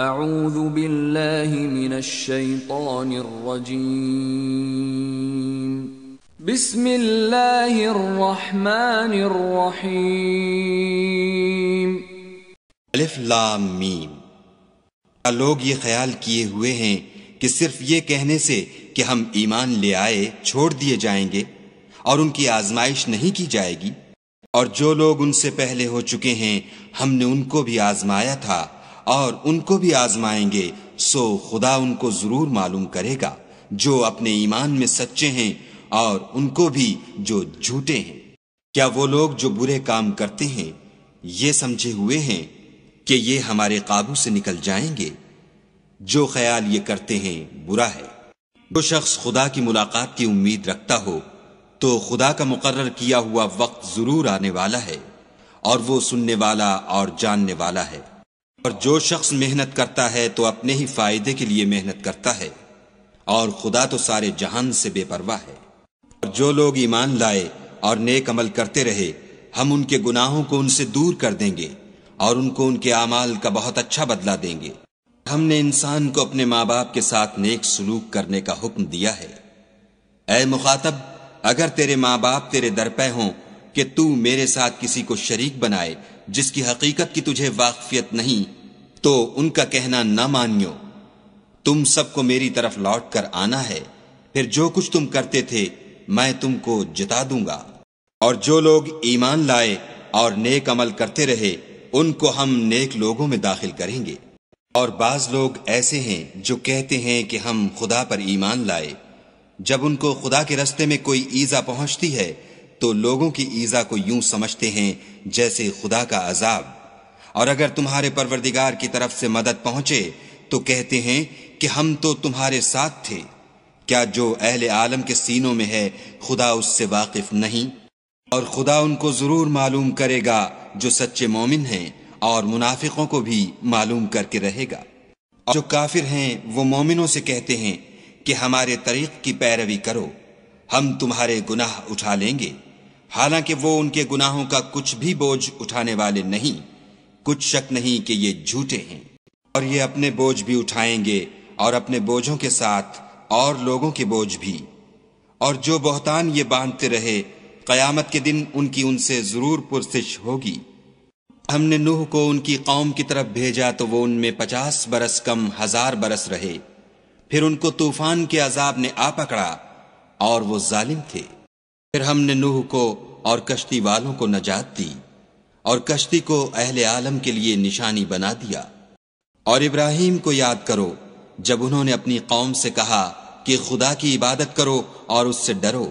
اعوذ باللہ من الشیطان الرجیم بسم اللہ الرحمن الرحیم الف لام میم لوگ یہ خیال کیے ہوئے ہیں کہ صرف یہ کہنے سے کہ ہم ایمان لے آئے چھوڑ دیے جائیں گے اور ان کی آزمائش نہیں کی جائے گی اور جو لوگ ان سے پہلے ہو چکے ہیں ہم نے ان کو بھی آزمایا تھا اور ان کو بھی آزمائیں گے سو خدا ان کو ضرور معلوم کرے گا جو اپنے ایمان میں سچے ہیں اور ان کو بھی جو جھوٹے ہیں کیا وہ لوگ جو برے کام کرتے ہیں یہ سمجھے ہوئے ہیں کہ یہ ہمارے قابو سے نکل جائیں گے جو خیال یہ کرتے ہیں برا ہے جو شخص خدا کی ملاقات کی امید رکھتا ہو تو خدا کا مقرر کیا ہوا وقت ضرور آنے والا ہے اور وہ سننے والا اور جاننے والا ہے اور جو شخص محنت کرتا ہے تو اپنے ہی فائدے کے لیے محنت کرتا ہے اور خدا تو سارے جہان سے بے پرواہ ہے اور جو لوگ ایمان لائے اور نیک عمل کرتے رہے ہم ان کے گناہوں کو ان سے دور کر دیں گے اور ان کو ان کے اعمال کا بہت اچھا بدلا دیں گے ہم نے انسان کو اپنے ماں باپ کے ساتھ نیک سلوک کرنے کا حکم دیا ہے اے مخاطب اگر تیرے ماں باپ تیرے درپے ہوں کہ تو میرے ساتھ کسی کو شریک بنائے جس کی حقیقت کی تجھے واقفیت نہیں تو ان کا کہنا نہ مانیو تم سب کو میری طرف لوٹ کر آنا ہے پھر جو کچھ تم کرتے تھے میں تم کو جتا دوں گا اور جو لوگ ایمان لائے اور نیک عمل کرتے رہے ان کو ہم نیک لوگوں میں داخل کریں گے اور بعض لوگ ایسے ہیں جو کہتے ہیں کہ ہم خدا پر ایمان لائے جب ان کو خدا کے رستے میں کوئی ایزا پہنچتی ہے تو لوگوں کی ایزا کو یوں سمجھتے ہیں جیسے خدا کا عذاب اور اگر تمہارے پروردگار کی طرف سے مدد پہنچے تو کہتے ہیں کہ ہم تو تمہارے ساتھ تھے کیا جو اہل عالم کے سینوں میں ہے خدا اس سے واقف نہیں اور خدا ان کو ضرور معلوم کرے گا جو سچے مومن ہیں اور منافقوں کو بھی معلوم کر کے رہے گا اور جو کافر ہیں وہ مومنوں سے کہتے ہیں کہ ہمارے طریق کی پیروی کرو ہم تمہارے گناہ اٹھا لیں گے حالانکہ وہ ان کے گناہوں کا کچھ بھی بوجھ اٹھانے والے نہیں کچھ شک نہیں کہ یہ جھوٹے ہیں اور یہ اپنے بوجھ بھی اٹھائیں گے اور اپنے بوجھوں کے ساتھ اور لوگوں کے بوجھ بھی اور جو بہتان یہ باندھتے رہے قیامت کے دن ان کی ان سے ضرور پرسش ہوگی ہم نے نوح کو ان کی قوم کی طرف بھیجا تو وہ ان میں پچاس برس کم ہزار برس رہے پھر ان کو طوفان کے عذاب نے آ پکڑا اور وہ ظالم تھے پھر ہم نے نوح کو اور کشتی والوں کو نجات دی اور کشتی کو اہل عالم کے لیے نشانی بنا دیا اور ابراہیم کو یاد کرو جب انہوں نے اپنی قوم سے کہا کہ خدا کی عبادت کرو اور اس سے ڈرو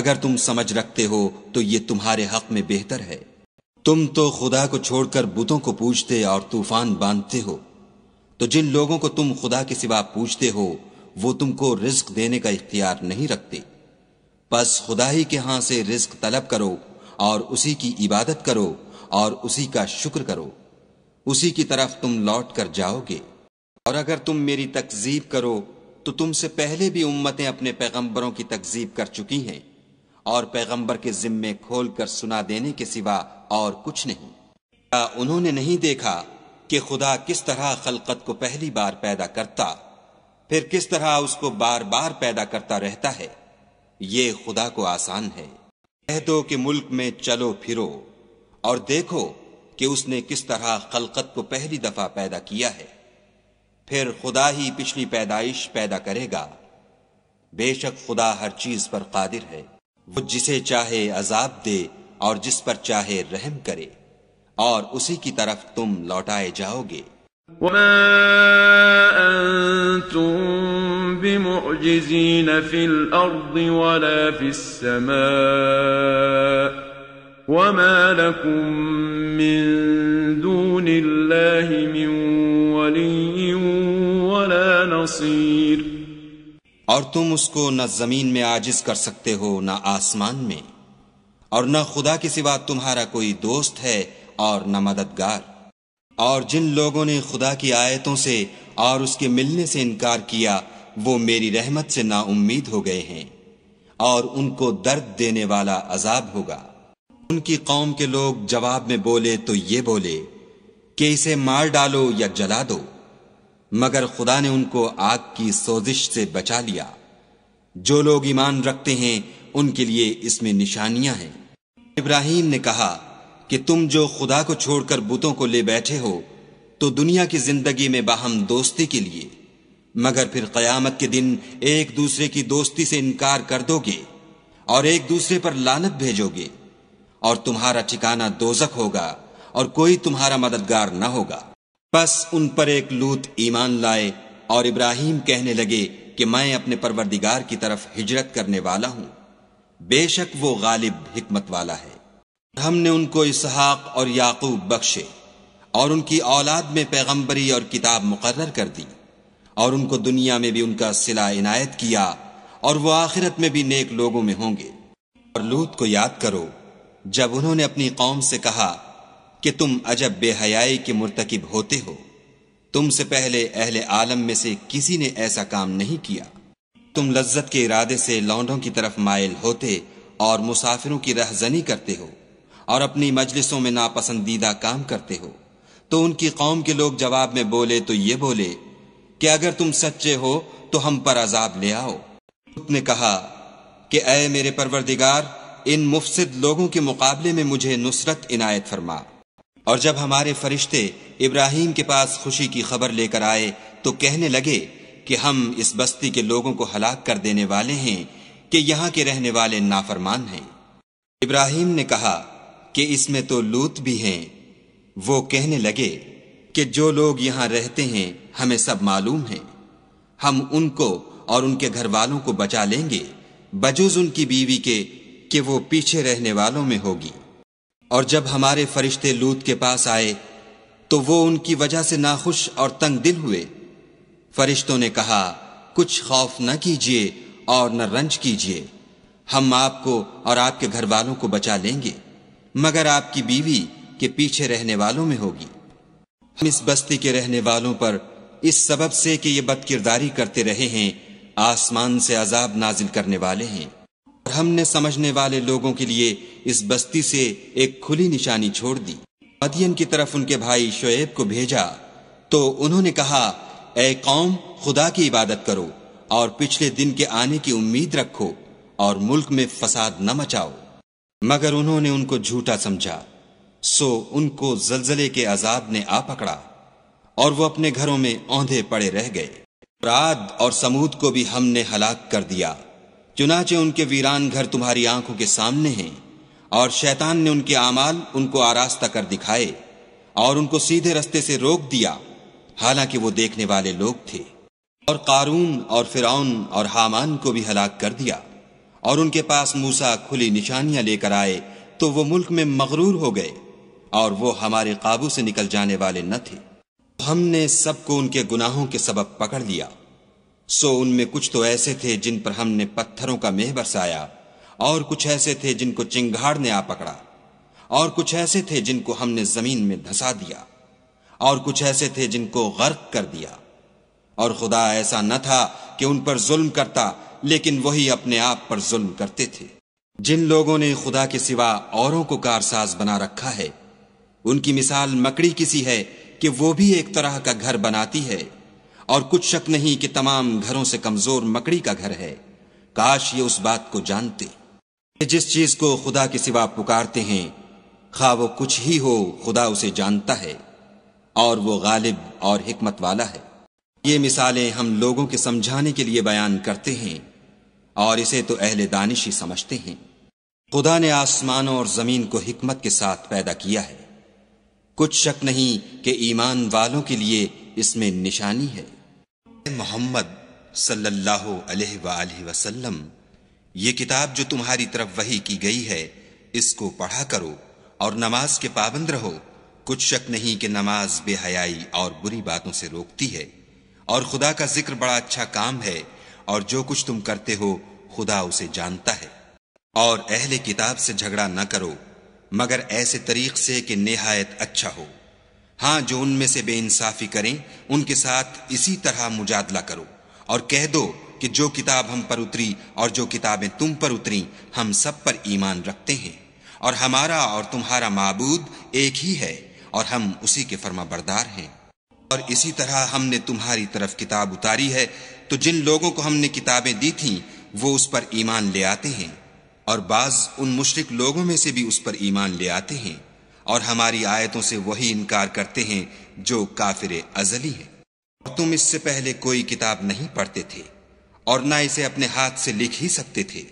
اگر تم سمجھ رکھتے ہو تو یہ تمہارے حق میں بہتر ہے تم تو خدا کو چھوڑ کر بتوں کو پوچھتے اور طوفان باندھتے ہو تو جن لوگوں کو تم خدا کے سوا پوچھتے ہو وہ تم کو رزق دینے کا اختیار نہیں رکھتے پس خدا ہی کے ہاں سے رزق طلب کرو اور اسی کی عبادت کرو اور اسی کا شکر کرو اسی کی طرف تم لوٹ کر جاؤ گے اور اگر تم میری تکزیب کرو تو تم سے پہلے بھی امتیں اپنے پیغمبروں کی تکزیب کر چکی ہیں اور پیغمبر کے ذمے کھول کر سنا دینے کے سوا اور کچھ نہیں کیا انہوں نے نہیں دیکھا کہ خدا کس طرح خلقت کو پہلی بار پیدا کرتا پھر کس طرح اس کو بار بار پیدا کرتا رہتا ہے یہ خدا کو آسان ہے کہہ دو کہ ملک میں چلو پھرو اور دیکھو کہ اس نے کس طرح خلقت کو پہلی دفعہ پیدا کیا ہے پھر خدا ہی پچھلی پیدائش پیدا کرے گا بے شک خدا ہر چیز پر قادر ہے وہ جسے چاہے عذاب دے اور جس پر چاہے رحم کرے اور اسی کی طرف تم لوٹائے جاؤ گے وما أنتم بمعجزين في الأرض ولا في السماء وما لكم من دون الله من ولي ولا نصير اور تم اس کو نہ زمین میں عاجز کر سکتے ہو نہ آسمان میں اور نہ خدا کے سوا تمہارا کوئی دوست ہے اور نہ مددگار اور جن لوگوں نے خدا کی آیتوں سے اور اس کے ملنے سے انکار کیا وہ میری رحمت سے نا امید ہو گئے ہیں اور ان کو درد دینے والا عذاب ہوگا ان کی قوم کے لوگ جواب میں بولے تو یہ بولے کہ اسے مار ڈالو یا جلا دو مگر خدا نے ان کو آگ کی سوزش سے بچا لیا جو لوگ ایمان رکھتے ہیں ان کے لیے اس میں نشانیاں ہیں ابراہیم نے کہا کہ تم جو خدا کو چھوڑ کر بتوں کو لے بیٹھے ہو تو دنیا کی زندگی میں باہم دوستی کے لیے مگر پھر قیامت کے دن ایک دوسرے کی دوستی سے انکار کر دو گے اور ایک دوسرے پر لانت بھیجو گے اور تمہارا ٹھکانہ دوزک ہوگا اور کوئی تمہارا مددگار نہ ہوگا بس ان پر ایک لوت ایمان لائے اور ابراہیم کہنے لگے کہ میں اپنے پروردگار کی طرف ہجرت کرنے والا ہوں بے شک وہ غالب حکمت والا ہے ہم نے ان کو اسحاق اور یعقوب بخشے اور ان کی اولاد میں پیغمبری اور کتاب مقرر کر دی اور ان کو دنیا میں بھی ان کا سلا عنایت کیا اور وہ آخرت میں بھی نیک لوگوں میں ہوں گے اور لوت کو یاد کرو جب انہوں نے اپنی قوم سے کہا کہ تم عجب بے حیائی کے مرتکب ہوتے ہو تم سے پہلے اہل عالم میں سے کسی نے ایسا کام نہیں کیا تم لذت کے ارادے سے لونڈوں کی طرف مائل ہوتے اور مسافروں کی رہزنی کرتے ہو اور اپنی مجلسوں میں ناپسندیدہ کام کرتے ہو تو ان کی قوم کے لوگ جواب میں بولے تو یہ بولے کہ اگر تم سچے ہو تو ہم پر عذاب لے آؤ نے کہا کہ اے میرے پروردگار ان مفسد لوگوں کے مقابلے میں مجھے نصرت عنایت فرما اور جب ہمارے فرشتے ابراہیم کے پاس خوشی کی خبر لے کر آئے تو کہنے لگے کہ ہم اس بستی کے لوگوں کو ہلاک کر دینے والے ہیں کہ یہاں کے رہنے والے نافرمان ہیں ابراہیم نے کہا کہ اس میں تو لوت بھی ہیں وہ کہنے لگے کہ جو لوگ یہاں رہتے ہیں ہمیں سب معلوم ہیں ہم ان کو اور ان کے گھر والوں کو بچا لیں گے بجوز ان کی بیوی کے کہ وہ پیچھے رہنے والوں میں ہوگی اور جب ہمارے فرشتے لوت کے پاس آئے تو وہ ان کی وجہ سے ناخوش اور تنگ دل ہوئے فرشتوں نے کہا کچھ خوف نہ کیجیے اور نہ رنج کیجیے ہم آپ کو اور آپ کے گھر والوں کو بچا لیں گے مگر آپ کی بیوی کے پیچھے رہنے والوں میں ہوگی ہم اس بستی کے رہنے والوں پر اس سبب سے کہ یہ بد کرداری کرتے رہے ہیں آسمان سے عذاب نازل کرنے والے ہیں اور ہم نے سمجھنے والے لوگوں کے لیے اس بستی سے ایک کھلی نشانی چھوڑ دی مدین کی طرف ان کے بھائی شعیب کو بھیجا تو انہوں نے کہا اے قوم خدا کی عبادت کرو اور پچھلے دن کے آنے کی امید رکھو اور ملک میں فساد نہ مچاؤ مگر انہوں نے ان کو جھوٹا سمجھا سو ان کو زلزلے کے عذاب نے آ پکڑا اور وہ اپنے گھروں میں اوندے پڑے رہ گئے راد اور سمود کو بھی ہم نے ہلاک کر دیا چنانچہ ان کے ویران گھر تمہاری آنکھوں کے سامنے ہیں اور شیطان نے ان کے اعمال ان کو آراستہ کر دکھائے اور ان کو سیدھے رستے سے روک دیا حالانکہ وہ دیکھنے والے لوگ تھے اور قارون اور فرعون اور حامان کو بھی ہلاک کر دیا اور ان کے پاس موسا کھلی نشانیاں لے کر آئے تو وہ ملک میں مغرور ہو گئے اور وہ ہمارے قابو سے نکل جانے والے نہ تھے ہم نے سب کو ان کے گناہوں کے سبب پکڑ لیا سو ان میں کچھ تو ایسے تھے جن پر ہم نے پتھروں کا مہ برسایا اور کچھ ایسے تھے جن کو چنگھاڑ نے آ پکڑا اور کچھ ایسے تھے جن کو ہم نے زمین میں دھسا دیا اور کچھ ایسے تھے جن کو غرق کر دیا اور خدا ایسا نہ تھا کہ ان پر ظلم کرتا لیکن وہی اپنے آپ پر ظلم کرتے تھے جن لوگوں نے خدا کے سوا اوروں کو کارساز بنا رکھا ہے ان کی مثال مکڑی کسی ہے کہ وہ بھی ایک طرح کا گھر بناتی ہے اور کچھ شک نہیں کہ تمام گھروں سے کمزور مکڑی کا گھر ہے کاش یہ اس بات کو جانتے جس چیز کو خدا کے سوا پکارتے ہیں خواہ وہ کچھ ہی ہو خدا اسے جانتا ہے اور وہ غالب اور حکمت والا ہے یہ مثالیں ہم لوگوں کے سمجھانے کے لیے بیان کرتے ہیں اور اسے تو اہل دانش ہی سمجھتے ہیں خدا نے آسمانوں اور زمین کو حکمت کے ساتھ پیدا کیا ہے کچھ شک نہیں کہ ایمان والوں کے لیے اس میں نشانی ہے محمد صلی اللہ علیہ وآلہ وسلم یہ کتاب جو تمہاری طرف وہی کی گئی ہے اس کو پڑھا کرو اور نماز کے پابند رہو کچھ شک نہیں کہ نماز بے حیائی اور بری باتوں سے روکتی ہے اور خدا کا ذکر بڑا اچھا کام ہے اور جو کچھ تم کرتے ہو خدا اسے جانتا ہے اور اہل کتاب سے جھگڑا نہ کرو مگر ایسے طریق سے کہ نہایت اچھا ہو ہاں جو ان میں سے بے انصافی کریں ان کے ساتھ اسی طرح مجادلہ کرو اور کہہ دو کہ جو کتاب ہم پر اتری اور جو کتابیں تم پر اتری ہم سب پر ایمان رکھتے ہیں اور ہمارا اور تمہارا معبود ایک ہی ہے اور ہم اسی کے فرما بردار ہیں اور اسی طرح ہم نے تمہاری طرف کتاب اتاری ہے تو جن لوگوں کو ہم نے کتابیں دی تھیں وہ اس پر ایمان لے آتے ہیں اور بعض ان مشرق لوگوں میں سے بھی اس پر ایمان لے آتے ہیں اور ہماری آیتوں سے وہی انکار کرتے ہیں جو کافر ازلی ہیں اور تم اس سے پہلے کوئی کتاب نہیں پڑھتے تھے اور نہ اسے اپنے ہاتھ سے لکھ ہی سکتے تھے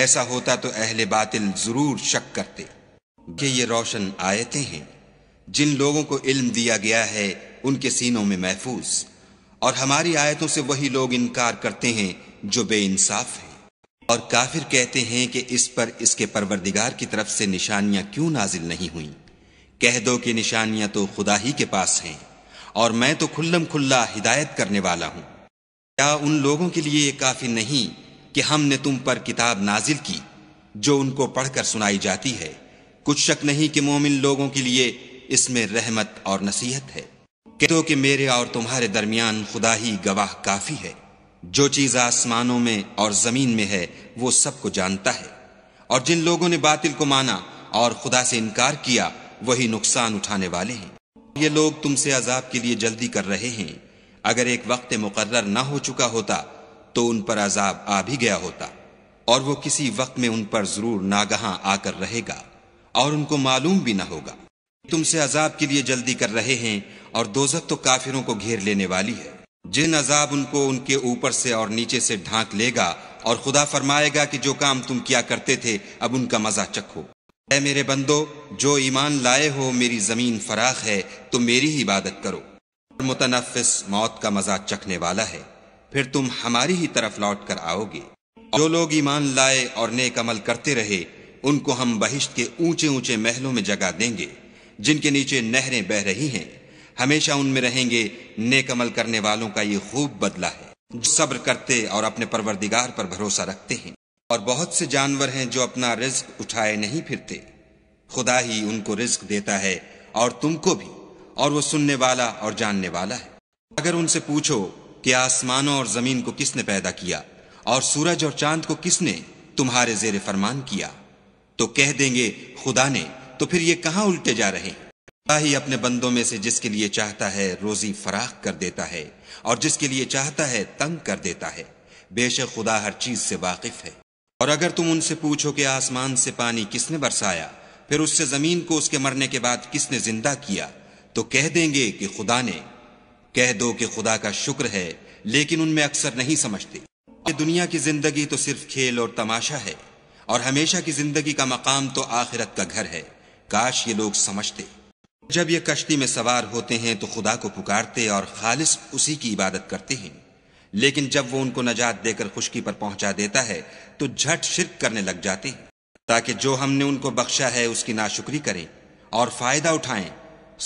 ایسا ہوتا تو اہل باطل ضرور شک کرتے کہ یہ روشن آیتیں ہیں جن لوگوں کو علم دیا گیا ہے ان کے سینوں میں محفوظ اور ہماری آیتوں سے وہی لوگ انکار کرتے ہیں جو بے انصاف ہیں اور کافر کہتے ہیں کہ اس پر اس کے پروردگار کی طرف سے نشانیاں کیوں نازل نہیں ہوئیں کہہ دو کہ نشانیاں تو خدا ہی کے پاس ہیں اور میں تو کھلم کھلا ہدایت کرنے والا ہوں کیا ان لوگوں کے لیے یہ کافی نہیں کہ ہم نے تم پر کتاب نازل کی جو ان کو پڑھ کر سنائی جاتی ہے کچھ شک نہیں کہ مومن لوگوں کے لیے اس میں رحمت اور نصیحت ہے تو میرے اور تمہارے درمیان خدا ہی گواہ کافی ہے جو چیز آسمانوں میں اور زمین میں ہے وہ سب کو جانتا ہے اور جن لوگوں نے باطل کو مانا اور خدا سے انکار کیا وہی نقصان اٹھانے والے ہیں یہ لوگ تم سے عذاب کے لیے جلدی کر رہے ہیں اگر ایک وقت مقرر نہ ہو چکا ہوتا تو ان پر عذاب آ بھی گیا ہوتا اور وہ کسی وقت میں ان پر ضرور ناگہاں آ کر رہے گا اور ان کو معلوم بھی نہ ہوگا تم سے عذاب کے لیے جلدی کر رہے ہیں اور دوزت تو کافروں کو گھیر لینے والی ہے جن عذاب ان کو ان کے اوپر سے اور نیچے سے ڈھانک لے گا اور خدا فرمائے گا کہ جو کام تم کیا کرتے تھے اب ان کا مزہ چکھو اے میرے بندو جو ایمان لائے ہو میری زمین فراخ ہے تو میری ہی عبادت متنفس موت کا مزہ چکھنے والا ہے پھر تم ہماری ہی طرف لوٹ کر آؤ گے جو لوگ ایمان لائے اور نیک عمل کرتے رہے ان کو ہم بہشت کے اونچے اونچے محلوں میں جگہ دیں گے جن کے نیچے نہریں بہ رہی ہیں ہمیشہ ان میں رہیں گے نیک عمل کرنے والوں کا یہ خوب بدلہ ہے جو صبر کرتے اور اپنے پروردگار پر بھروسہ رکھتے ہیں اور بہت سے جانور ہیں جو اپنا رزق اٹھائے نہیں پھرتے خدا ہی ان کو رزق دیتا ہے اور تم کو بھی اور وہ سننے والا اور جاننے والا ہے اگر ان سے پوچھو کہ آسمانوں اور زمین کو کس نے پیدا کیا اور سورج اور چاند کو کس نے تمہارے زیر فرمان کیا تو کہہ دیں گے خدا نے تو پھر یہ کہاں الٹے جا رہے ہیں اللہ ہی اپنے بندوں میں سے جس کے لیے چاہتا ہے روزی فراخ کر دیتا ہے اور جس کے لیے چاہتا ہے تنگ کر دیتا ہے بے شک خدا ہر چیز سے واقف ہے اور اگر تم ان سے پوچھو کہ آسمان سے پانی کس نے برسایا پھر اس سے زمین کو اس کے کے مرنے بعد کس نے زندہ کیا تو کہہ دیں گے کہ خدا نے کہہ دو کہ خدا کا شکر ہے لیکن ان میں اکثر نہیں سمجھتے کہ دنیا کی زندگی تو صرف کھیل اور تماشا ہے اور ہمیشہ کی زندگی کا مقام تو آخرت کا گھر ہے کاش یہ لوگ سمجھتے جب یہ کشتی میں سوار ہوتے ہیں تو خدا کو پکارتے اور خالص اسی کی عبادت کرتے ہیں لیکن جب وہ ان کو نجات دے کر خشکی پر پہنچا دیتا ہے تو جھٹ شرک کرنے لگ جاتے ہیں تاکہ جو ہم نے ان کو بخشا ہے اس کی ناشکری کریں اور فائدہ اٹھائیں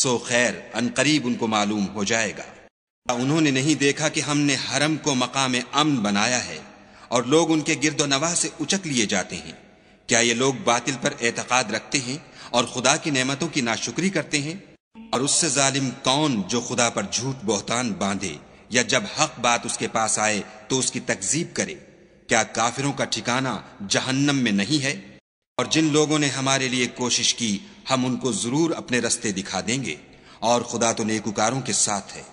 سو خیر ان قریب ان کو معلوم ہو جائے گا انہوں نے نہیں دیکھا کہ ہم نے حرم کو مقام امن بنایا ہے اور لوگ ان کے گرد و نواح سے اچک لیے جاتے ہیں کیا یہ لوگ باطل پر اعتقاد رکھتے ہیں اور خدا کی نعمتوں کی ناشکری کرتے ہیں اور اس سے ظالم کون جو خدا پر جھوٹ بہتان باندھے یا جب حق بات اس کے پاس آئے تو اس کی تکزیب کرے کیا کافروں کا ٹھکانہ جہنم میں نہیں ہے اور جن لوگوں نے ہمارے لیے کوشش کی ہم ان کو ضرور اپنے رستے دکھا دیں گے اور خدا تو نیکوکاروں کے ساتھ ہے